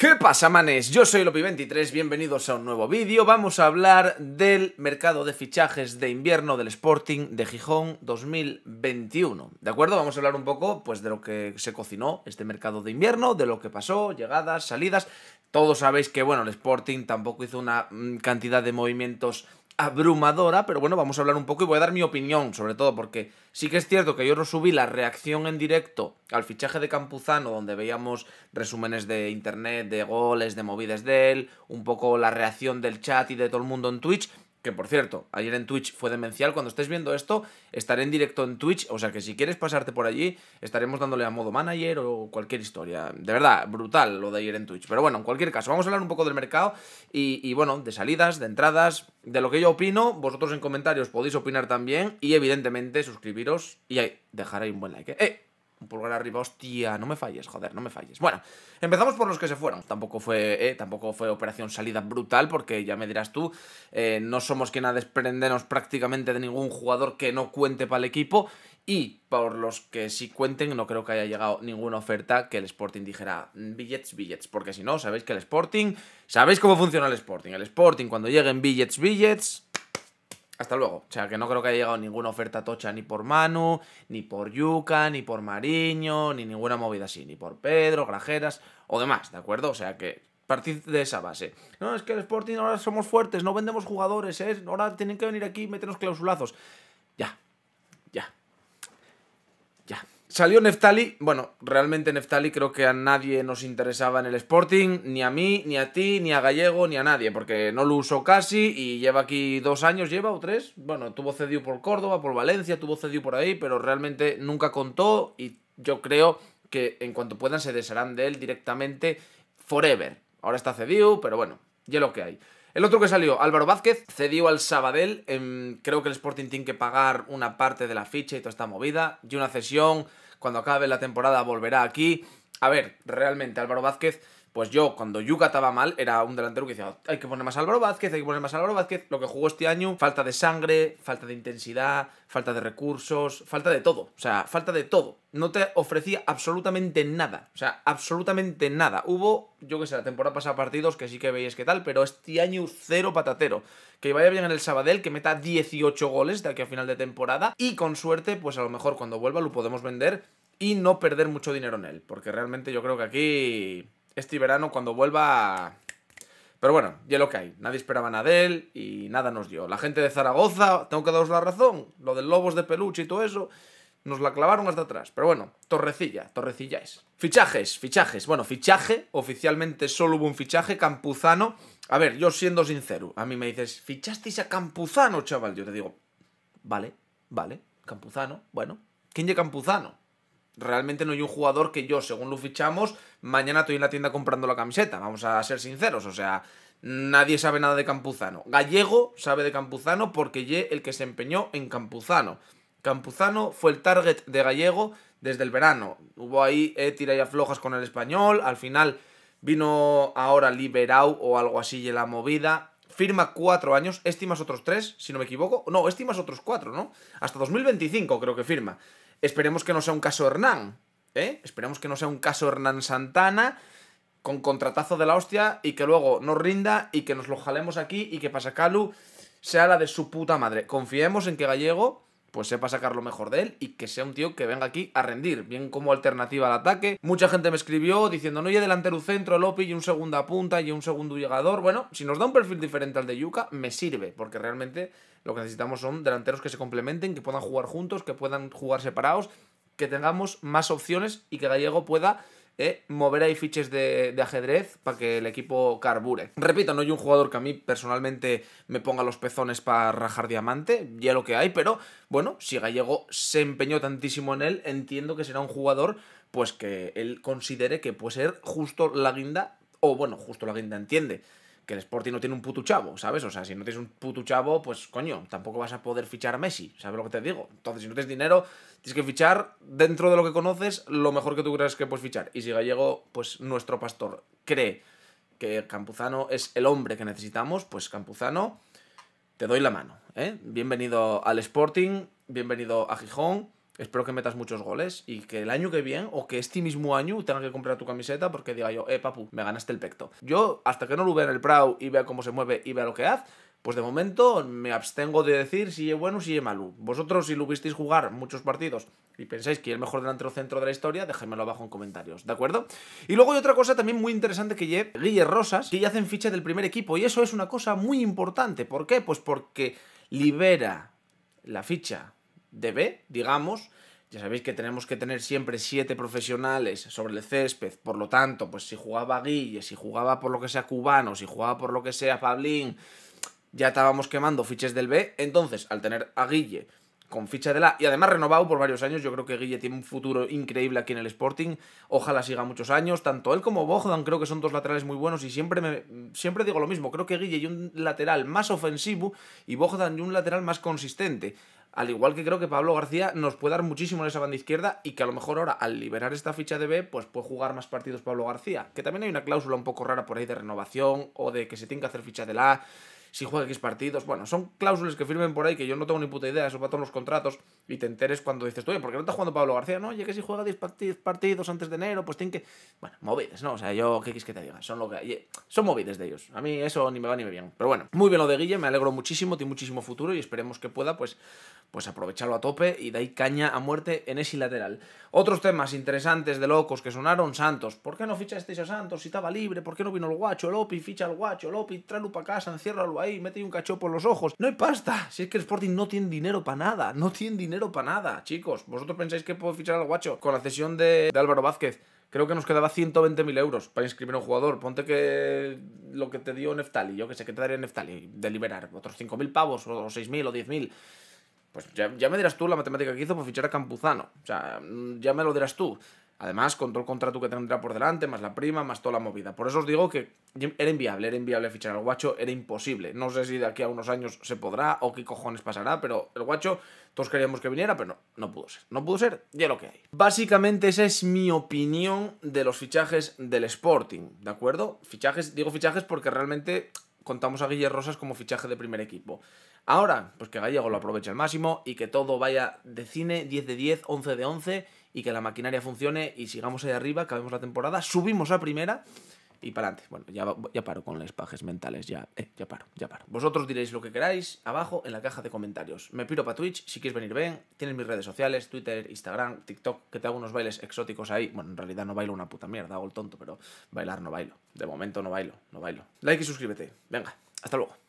¿Qué pasa, manes? Yo soy Lopi23, bienvenidos a un nuevo vídeo. Vamos a hablar del mercado de fichajes de invierno del Sporting de Gijón 2021. ¿De acuerdo? Vamos a hablar un poco pues, de lo que se cocinó este mercado de invierno, de lo que pasó, llegadas, salidas. Todos sabéis que, bueno, el Sporting tampoco hizo una mm, cantidad de movimientos abrumadora, pero bueno, vamos a hablar un poco y voy a dar mi opinión, sobre todo porque sí que es cierto que yo no subí la reacción en directo al fichaje de Campuzano, donde veíamos resúmenes de internet, de goles, de movidas de él, un poco la reacción del chat y de todo el mundo en Twitch, que por cierto, ayer en Twitch fue demencial. Cuando estés viendo esto, estaré en directo en Twitch. O sea que si quieres pasarte por allí, estaremos dándole a modo manager o cualquier historia. De verdad, brutal lo de ayer en Twitch. Pero bueno, en cualquier caso, vamos a hablar un poco del mercado y, bueno, de salidas, de entradas, de lo que yo opino. Vosotros en comentarios podéis opinar también. Y evidentemente, suscribiros y dejar ahí un buen like. ¡Eh! ¡Eh! Un pulgar arriba, hostia, no me falles, joder, no me falles. Bueno, empezamos por los que se fueron. Tampoco fue, eh, tampoco fue operación salida brutal, porque ya me dirás tú, eh, no somos quien a desprendernos prácticamente de ningún jugador que no cuente para el equipo. Y por los que sí cuenten, no creo que haya llegado ninguna oferta que el Sporting dijera mm, billets, billets. Porque si no, sabéis que el Sporting, sabéis cómo funciona el Sporting. El Sporting, cuando lleguen billets, billets, hasta luego. O sea, que no creo que haya llegado ninguna oferta tocha ni por Manu, ni por Yuka, ni por Mariño, ni ninguna movida así, ni por Pedro, Grajeras o demás, ¿de acuerdo? O sea, que partir de esa base. No, es que el Sporting ahora somos fuertes, no vendemos jugadores, ¿eh? ahora tienen que venir aquí y meternos clausulazos. Ya, ya, ya. Salió Neftali, bueno, realmente Neftali creo que a nadie nos interesaba en el Sporting, ni a mí, ni a ti, ni a Gallego, ni a nadie, porque no lo usó casi y lleva aquí dos años, lleva o tres, bueno, tuvo cedido por Córdoba, por Valencia, tuvo cedido por ahí, pero realmente nunca contó y yo creo que en cuanto puedan se desharán de él directamente forever. Ahora está cedido, pero bueno, ya lo que hay. El otro que salió, Álvaro Vázquez, cedió al Sabadell. creo que el Sporting tiene que pagar una parte de la ficha y toda esta movida. Y una cesión, cuando acabe la temporada volverá aquí. A ver, realmente Álvaro Vázquez pues yo, cuando Yuka estaba mal, era un delantero que decía, hay que poner más Álvaro Vázquez, hay que poner más Álvaro Vázquez. Lo que jugó este año, falta de sangre, falta de intensidad, falta de recursos, falta de todo. O sea, falta de todo. No te ofrecía absolutamente nada. O sea, absolutamente nada. Hubo, yo qué sé, la temporada pasada partidos que sí que veis que tal, pero este año cero patatero. Que vaya bien en el Sabadell, que meta 18 goles de aquí a final de temporada. Y con suerte, pues a lo mejor cuando vuelva lo podemos vender y no perder mucho dinero en él. Porque realmente yo creo que aquí este verano cuando vuelva... Pero bueno, ya lo que hay. Nadie esperaba nada de él y nada nos dio. La gente de Zaragoza, tengo que daros la razón. Lo del lobos de peluche y todo eso, nos la clavaron hasta atrás. Pero bueno, Torrecilla, Torrecilla es. Fichajes, fichajes. Bueno, fichaje, oficialmente solo hubo un fichaje, Campuzano. A ver, yo siendo sincero, a mí me dices, fichasteis a Campuzano, chaval. Yo te digo, vale, vale, Campuzano, bueno. ¿Quién llega Campuzano? realmente no hay un jugador que yo, según lo fichamos, mañana estoy en la tienda comprando la camiseta, vamos a ser sinceros, o sea, nadie sabe nada de Campuzano. Gallego sabe de Campuzano porque ye el que se empeñó en Campuzano. Campuzano fue el target de Gallego desde el verano. Hubo ahí tiras eh, tira y aflojas con el español, al final vino ahora Liberau o algo así y la movida firma cuatro años, estimas otros tres, si no me equivoco. No, estimas otros cuatro, ¿no? Hasta 2025 creo que firma. Esperemos que no sea un caso Hernán, ¿eh? Esperemos que no sea un caso Hernán Santana con contratazo de la hostia y que luego nos rinda y que nos lo jalemos aquí y que Pasacalu sea la de su puta madre. Confiemos en que Gallego pues sepa sacar lo mejor de él y que sea un tío que venga aquí a rendir, bien como alternativa al ataque. Mucha gente me escribió diciendo, no, y delantero centro, Lopi, y un segunda punta, y un segundo llegador. Bueno, si nos da un perfil diferente al de Yuka, me sirve, porque realmente lo que necesitamos son delanteros que se complementen, que puedan jugar juntos, que puedan jugar separados, que tengamos más opciones y que Gallego pueda eh, mover ahí fiches de, de ajedrez para que el equipo carbure. Repito, no hay un jugador que a mí personalmente me ponga los pezones para rajar diamante, ya lo que hay, pero bueno, si Gallego se empeñó tantísimo en él, entiendo que será un jugador pues que él considere que puede ser justo la guinda, o bueno, justo la guinda entiende que el Sporting no tiene un puto chavo, ¿sabes? O sea, si no tienes un puto chavo, pues coño, tampoco vas a poder fichar a Messi, ¿sabes lo que te digo? Entonces, si no tienes dinero, tienes que fichar dentro de lo que conoces lo mejor que tú crees que puedes fichar. Y si Gallego, pues nuestro pastor, cree que Campuzano es el hombre que necesitamos, pues Campuzano, te doy la mano, ¿eh? Bienvenido al Sporting, bienvenido a Gijón espero que metas muchos goles y que el año que viene o que este mismo año tenga que comprar tu camiseta porque diga yo, eh, papu, me ganaste el pecto. Yo, hasta que no lo vea en el prau y vea cómo se mueve y vea lo que hace, pues de momento me abstengo de decir si es bueno o si es malo. Vosotros, si lo visteis jugar muchos partidos y pensáis que es el mejor delantero centro de la historia, déjenmelo abajo en comentarios, ¿de acuerdo? Y luego hay otra cosa también muy interesante que lleve Guille Rosas, que ya hacen ficha del primer equipo, y eso es una cosa muy importante. ¿Por qué? Pues porque libera la ficha de B, digamos. Ya sabéis que tenemos que tener siempre siete profesionales sobre el césped, por lo tanto, pues si jugaba Guille, si jugaba por lo que sea Cubano, si jugaba por lo que sea Pablín, ya estábamos quemando fiches del B, entonces al tener a Guille con ficha de la y además renovado por varios años, yo creo que Guille tiene un futuro increíble aquí en el Sporting, ojalá siga muchos años, tanto él como Bogdan creo que son dos laterales muy buenos y siempre, me, siempre digo lo mismo, creo que Guille y un lateral más ofensivo y Bogdan y un lateral más consistente al igual que creo que Pablo García nos puede dar muchísimo en esa banda izquierda y que a lo mejor ahora al liberar esta ficha de B pues puede jugar más partidos Pablo García, que también hay una cláusula un poco rara por ahí de renovación o de que se tiene que hacer ficha de la A si juega X partidos. Bueno, son cláusulas que firmen por ahí que yo no tengo ni puta idea, eso va todos los contratos y te enteres cuando dices, oye, porque no está jugando Pablo García? No, oye, que si juega 10 partidos antes de enero, pues tiene que... Bueno, móviles, ¿no? O sea, yo, ¿qué quieres que te diga? Son lo que... Eh, son de ellos. A mí eso ni me va ni me viene. Pero bueno, muy bien lo de Guille, me alegro muchísimo, tiene muchísimo futuro y esperemos que pueda, pues, pues aprovecharlo a tope y de ahí caña a muerte en ese lateral. Otros temas interesantes de locos que sonaron, Santos. ¿Por qué no fichasteis a Santos si estaba libre? ¿Por qué no vino el guacho? Lopi, ficha al guacho, Lopi, tráelo para casa, guacho ahí, mete un cacho por los ojos. No hay pasta. Si es que el Sporting no tiene dinero para nada, no tiene dinero para nada, chicos. ¿Vosotros pensáis que puedo fichar al guacho con la cesión de, de Álvaro Vázquez? Creo que nos quedaba 120.000 euros para inscribir a un jugador. Ponte que lo que te dio Neftali, yo que sé, que te daría Neftali de liberar otros 5.000 pavos, o 6.000 o 10.000. Pues ya, ya me dirás tú la matemática que hizo por fichar a Campuzano. O sea, ya me lo dirás tú. Además, con todo el contrato que tendrá por delante, más la prima, más toda la movida. Por eso os digo que era inviable, era inviable fichar al guacho, era imposible. No sé si de aquí a unos años se podrá o qué cojones pasará, pero el guacho todos queríamos que viniera, pero no, pudo ser. No pudo ser, ya lo que hay. Básicamente esa es mi opinión de los fichajes del Sporting, ¿de acuerdo? Fichajes, digo fichajes porque realmente contamos a Guillermo Rosas como fichaje de primer equipo. Ahora, pues que Gallego lo aproveche al máximo y que todo vaya de cine 10 de 10, 11 de 11 y que la maquinaria funcione y sigamos ahí arriba, acabemos la temporada, subimos a primera y para adelante. Bueno, ya, ya paro con los pajes mentales, ya, eh, ya paro, ya paro. Vosotros diréis lo que queráis abajo en la caja de comentarios. Me piro para Twitch, si quieres venir, ven. Tienes mis redes sociales, Twitter, Instagram, TikTok, que te hago unos bailes exóticos ahí. Bueno, en realidad no bailo una puta mierda, hago el tonto, pero bailar no bailo. De momento no bailo, no bailo. Like y suscríbete. Venga, hasta luego.